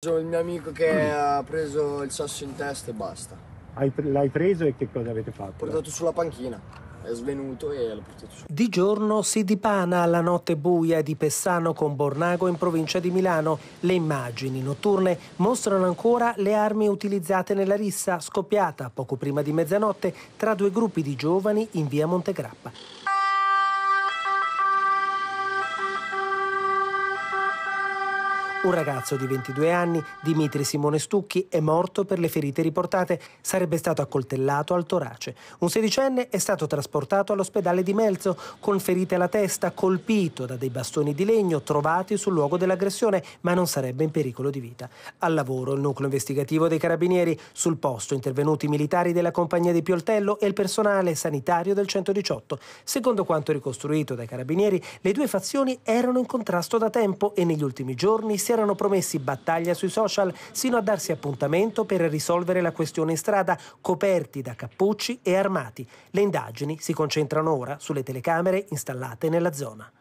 Sono il mio amico che ha preso il sasso in testa e basta. l'hai preso e che cosa avete fatto? Portato sulla panchina. È svenuto e l'ho portato su. Di giorno si dipana la notte buia di Pessano con Bornago in provincia di Milano. Le immagini notturne mostrano ancora le armi utilizzate nella rissa scoppiata poco prima di mezzanotte tra due gruppi di giovani in via Montegrappa. Un ragazzo di 22 anni, Dimitri Simone Stucchi, è morto per le ferite riportate. Sarebbe stato accoltellato al torace. Un sedicenne è stato trasportato all'ospedale di Melzo con ferite alla testa, colpito da dei bastoni di legno trovati sul luogo dell'aggressione, ma non sarebbe in pericolo di vita. Al lavoro il nucleo investigativo dei carabinieri, sul posto intervenuti i militari della compagnia di Pioltello e il personale sanitario del 118. Secondo quanto ricostruito dai carabinieri, le due fazioni erano in contrasto da tempo e negli ultimi giorni si si erano promessi battaglia sui social sino a darsi appuntamento per risolvere la questione in strada, coperti da cappucci e armati. Le indagini si concentrano ora sulle telecamere installate nella zona.